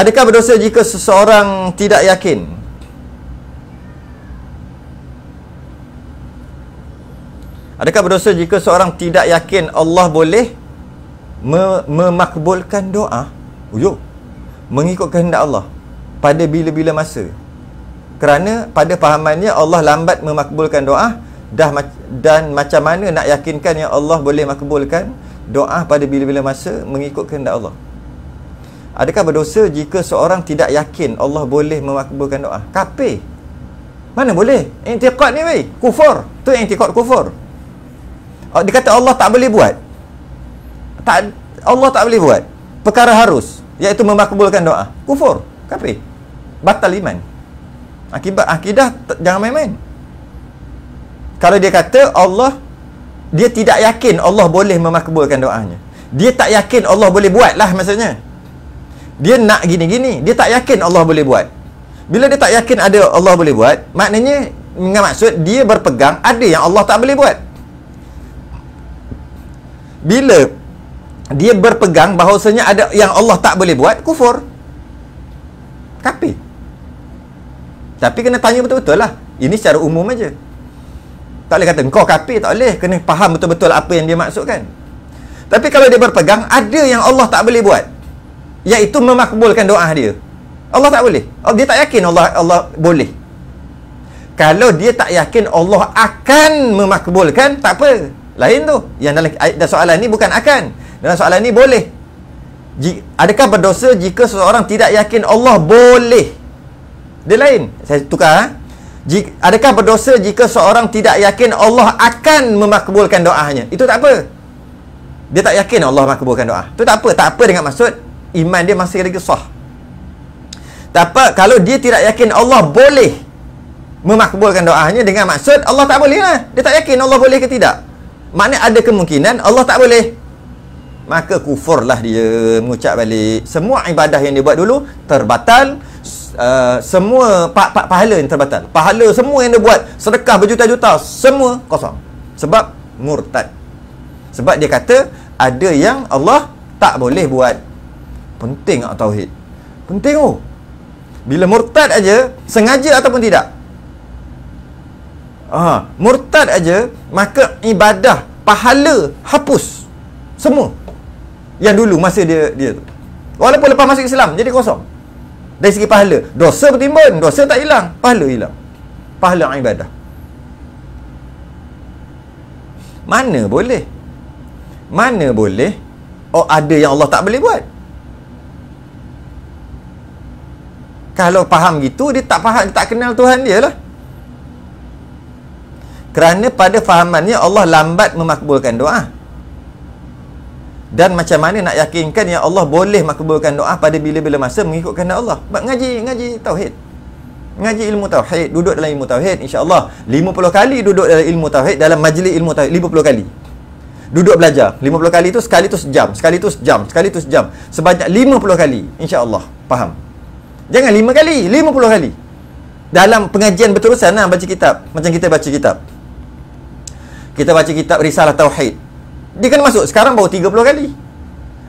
Adakah berdosa jika seseorang tidak yakin? Adakah berdosa jika seseorang tidak yakin Allah boleh me- memakbulkan doa? Yo, mengikut kehendak Allah pada bila-bila masa. Kerana pada pahamannya Allah lambat memakbulkan doa dah ma- dan macam mana nak yakinkan yang Allah boleh makbulkan doa pada bila-bila masa mengikut kehendak Allah. Adakah berdosa jika seorang tidak yakin Allah boleh memakbulkan doa? Kafir. Mana boleh? Intiqad ni weh, kufur. Tu intiqad kufur. Oh, dia kata Allah tak boleh buat. Tak Allah tak boleh buat. Perkara harus iaitu memakbulkan doa. Kufur. Kafir. Batal iman. Akibat akidah jangan main-main. Kalau dia kata Allah dia tidak yakin Allah boleh memakbulkan doanya. Dia tak yakin Allah boleh buat lah maksudnya dia nak gini-gini dia tak yakin Allah boleh buat bila dia tak yakin ada Allah boleh buat maknanya dengan maksud dia berpegang ada yang Allah tak boleh buat bila dia berpegang bahawasanya ada yang Allah tak boleh buat kufur tapi tapi kena tanya betul-betul lah ini secara umum aja tak boleh kata kau kapi tak boleh kena faham betul-betul apa yang dia maksudkan tapi kalau dia berpegang ada yang Allah tak boleh buat iaitu memakbulkan doa dia. Allah tak boleh. Oh, dia tak yakin Allah Allah boleh. Kalau dia tak yakin Allah akan memakbulkan, tak apa. Lain tu. Yang dalam, dalam soalan ni bukan akan. Dalam soalan ni boleh. Adakah berdosa jika seseorang tidak yakin Allah boleh? Dia lain. Saya tukar. Ha? Adakah berdosa jika seorang tidak yakin Allah akan memakbulkan doanya? Itu tak apa. Dia tak yakin Allah makbulkan doa. Itu tak apa. Tak apa dengan maksud iman dia masih lagi sah. Tapi kalau dia tidak yakin Allah boleh memakbulkan doanya dengan maksud Allah tak boleh lah. Dia tak yakin Allah boleh ke tidak. Maknanya ada kemungkinan Allah tak boleh. Maka kufur lah dia mengucap balik. Semua ibadah yang dia buat dulu terbatal. Uh, semua pa -pa pahala yang terbatal. Pahala semua yang dia buat. Sedekah berjuta-juta. Semua kosong. Sebab murtad. Sebab dia kata ada yang Allah tak boleh buat. Penting hak tauhid. Penting oh. Bila murtad aja, sengaja ataupun tidak. Ah, murtad aja, maka ibadah, pahala hapus semua. Yang dulu masa dia dia tu. Walaupun lepas masuk Islam jadi kosong. Dari segi pahala, dosa bertimbun, dosa tak hilang, pahala hilang. Pahala ibadah. Mana boleh? Mana boleh? Oh ada yang Allah tak boleh buat. kalau faham gitu dia tak faham dia tak kenal Tuhan dia lah kerana pada fahamannya Allah lambat memakbulkan doa dan macam mana nak yakinkan yang Allah boleh makbulkan doa pada bila-bila masa mengikut kehendak Allah ngaji ngaji tauhid ngaji ilmu tauhid duduk dalam ilmu tauhid insya-Allah 50 kali duduk dalam ilmu tauhid dalam majlis ilmu tauhid 50 kali duduk belajar 50 kali tu sekali tu sejam sekali tu sejam sekali tu sejam sebanyak 50 kali insya-Allah faham Jangan lima kali, lima puluh kali. Dalam pengajian berterusan lah baca kitab. Macam kita baca kitab. Kita baca kitab Risalah Tauhid. Dia kena masuk sekarang baru tiga puluh kali.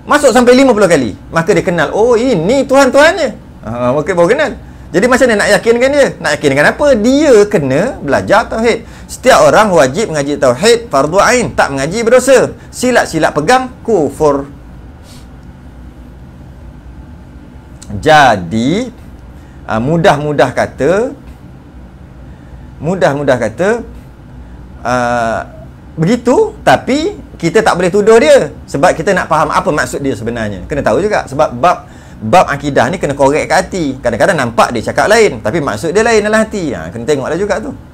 Masuk sampai lima puluh kali. Maka dia kenal, oh ini Tuhan-Tuhannya. Ha, okay, ha, baru kenal. Jadi macam mana nak yakinkan dia? Nak yakinkan apa? Dia kena belajar Tauhid. Setiap orang wajib mengaji Tauhid, fardu ain. Tak mengaji berdosa. Silat-silat pegang, kufur jadi ah, mudah-mudah kata mudah-mudah kata uh, begitu tapi kita tak boleh tuduh dia sebab kita nak faham apa maksud dia sebenarnya kena tahu juga sebab bab bab akidah ni kena korek ke hati kadang-kadang nampak dia cakap lain tapi maksud dia lain dalam hati ha, kena tengoklah juga tu